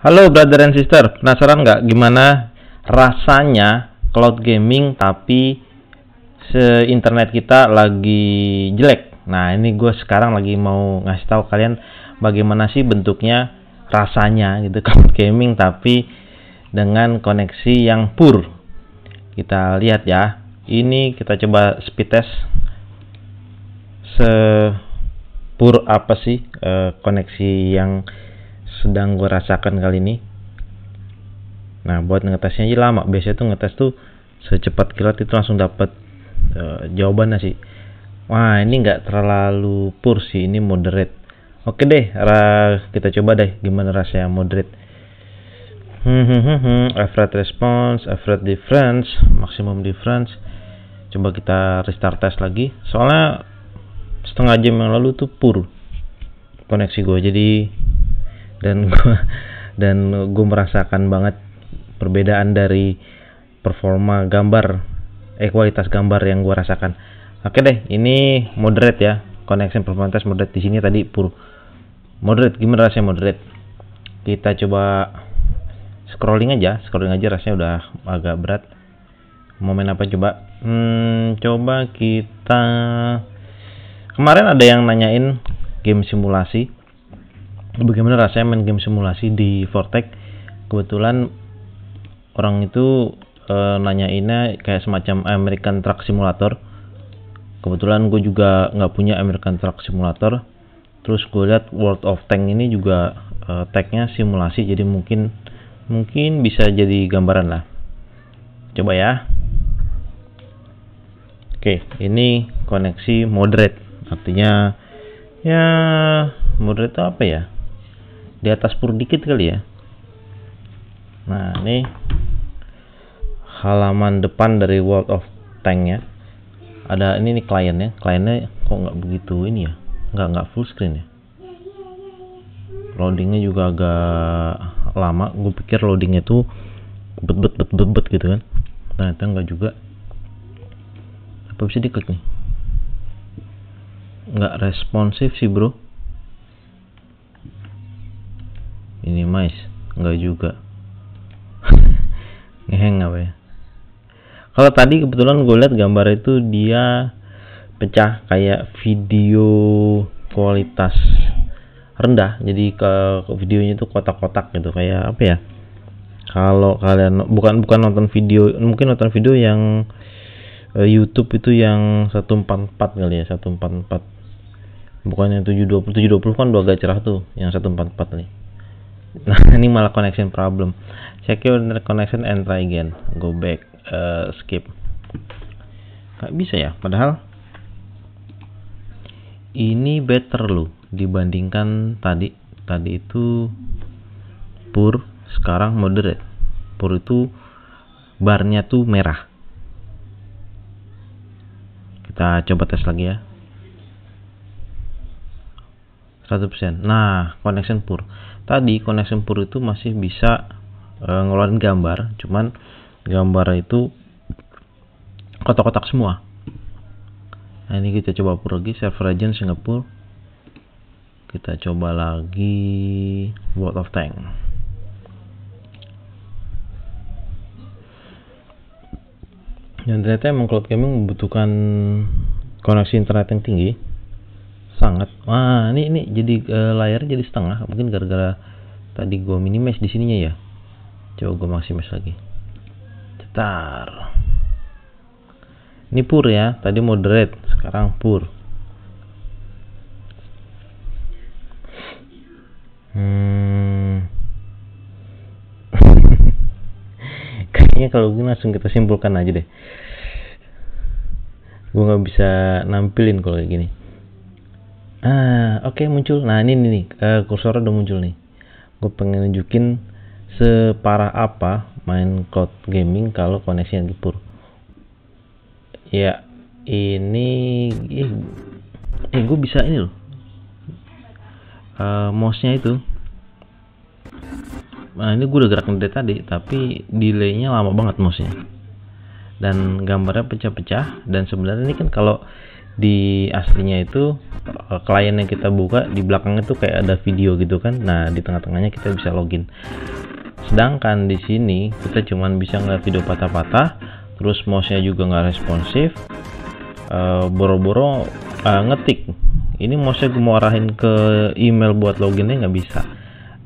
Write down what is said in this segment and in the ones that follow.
Halo brother and sister, penasaran nggak gimana rasanya cloud gaming tapi se internet kita lagi jelek? Nah ini gue sekarang lagi mau ngasih tahu kalian bagaimana sih bentuknya rasanya gitu cloud gaming tapi dengan koneksi yang pur. Kita lihat ya, ini kita coba speed test se pur apa sih e, koneksi yang sedang gue rasakan kali ini nah buat ngetesnya aja lama biasanya tuh ngetes tuh secepat kilat itu langsung dapat uh, eh, jawabannya sih wah ini nggak terlalu pur sih ini moderate oke deh kita coba deh gimana rasanya moderate hmm, hmm, hmm, average response average difference maximum difference coba kita restart test lagi soalnya setengah jam yang lalu tuh pur koneksi gue jadi dan gue dan gue merasakan banget perbedaan dari performa gambar eh kualitas gambar yang gue rasakan oke deh ini moderate ya connection performance moderate di sini tadi pur moderate gimana rasanya moderate kita coba scrolling aja scrolling aja rasanya udah agak berat momen apa coba hmm, coba kita kemarin ada yang nanyain game simulasi bagaimana rasanya main game simulasi di Vortex kebetulan orang itu e, nanyainnya kayak semacam American Truck Simulator kebetulan gue juga nggak punya American Truck Simulator terus gue lihat World of Tank ini juga e, tagnya simulasi jadi mungkin mungkin bisa jadi gambaran lah coba ya oke ini koneksi moderate artinya ya moderate itu apa ya di atas pur dikit kali ya nah ini halaman depan dari World of Tank ya ada ini nih kliennya kliennya kok nggak begitu ini ya nggak nggak full screen ya loadingnya juga agak lama gue pikir loadingnya tuh bet bet bet bet, bet gitu kan ternyata nggak juga apa bisa diklik nih nggak responsif sih bro nggak juga ngeheng apa ya kalau tadi kebetulan gue lihat gambar itu dia pecah kayak video kualitas rendah jadi ke, videonya itu kotak-kotak gitu kayak apa ya kalau kalian bukan bukan nonton video mungkin nonton video yang uh, YouTube itu yang 144 kali ya 144 bukan yang 720 720 kan udah agak cerah tuh yang 144 nih nah ini malah connection problem secure connection and try again go back uh, skip gak bisa ya padahal ini better loh dibandingkan tadi tadi itu pur sekarang moderate pur itu barnya tuh merah kita coba tes lagi ya 100%. Nah, connection pur. Tadi connection pur itu masih bisa e, ngeluarin gambar, cuman gambar itu kotak-kotak semua. Nah, ini kita coba pur lagi server agent Singapore. Kita coba lagi World of Tank. Dan ternyata emang cloud gaming membutuhkan koneksi internet yang tinggi sangat wah ini ini jadi uh, eh, layar jadi setengah mungkin gara-gara tadi gue minimize di sininya ya coba gue maximax lagi cetar ini pur ya tadi moderate sekarang pur hmm. kayaknya kalau gue langsung kita simpulkan aja deh gue nggak bisa nampilin kalau kayak gini ah oke okay, muncul nah ini nih eh, uh, kursor udah muncul nih gue pengen nunjukin separah apa main cloud gaming kalau koneksi yang pur ya ini eh, eh gue bisa ini loh uh, eh, mouse nya itu nah ini gue udah gerak dari tadi tapi delaynya lama banget mouse nya dan gambarnya pecah-pecah dan sebenarnya ini kan kalau di aslinya itu Eh, klien yang kita buka di belakangnya tuh kayak ada video gitu kan nah di tengah-tengahnya kita bisa login sedangkan di sini kita cuman bisa ngeliat video patah-patah terus mouse-nya juga nggak responsif eh, boro-boro uh, uh, ngetik ini mouse-nya gue mau arahin ke email buat loginnya nggak bisa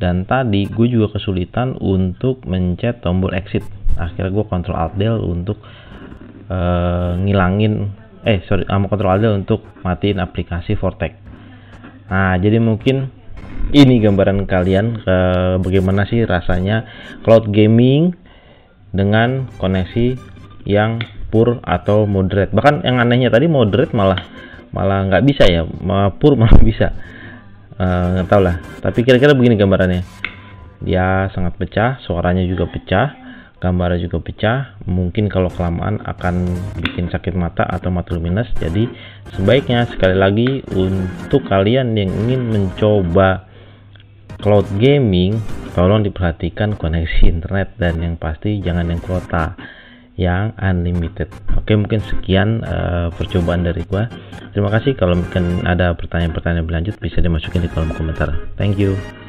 dan tadi gue juga kesulitan untuk mencet tombol exit akhirnya gue kontrol alt del untuk uh, ngilangin eh sorry sama kontrol Alt untuk matiin aplikasi Vortex nah jadi mungkin ini gambaran kalian ke eh, bagaimana sih rasanya cloud gaming dengan koneksi yang pur atau moderate bahkan yang anehnya tadi moderate malah malah nggak bisa ya pur malah bisa eh, nggak uh, tahu lah tapi kira-kira begini gambarannya dia sangat pecah suaranya juga pecah gambarnya juga pecah mungkin kalau kelamaan akan bikin sakit mata atau mata luminous jadi sebaiknya sekali lagi untuk kalian yang ingin mencoba cloud gaming tolong diperhatikan koneksi internet dan yang pasti jangan yang kuota yang unlimited. Oke, mungkin sekian uh, percobaan dari gua. Terima kasih kalau mungkin ada pertanyaan-pertanyaan berlanjut bisa dimasukin di kolom komentar. Thank you.